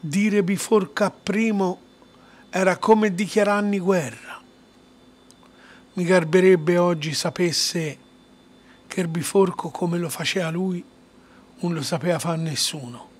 Dire Biforca primo era come dichiararmi guerra. Mi garberebbe oggi sapesse che il biforco come lo faceva lui non lo sapeva far nessuno.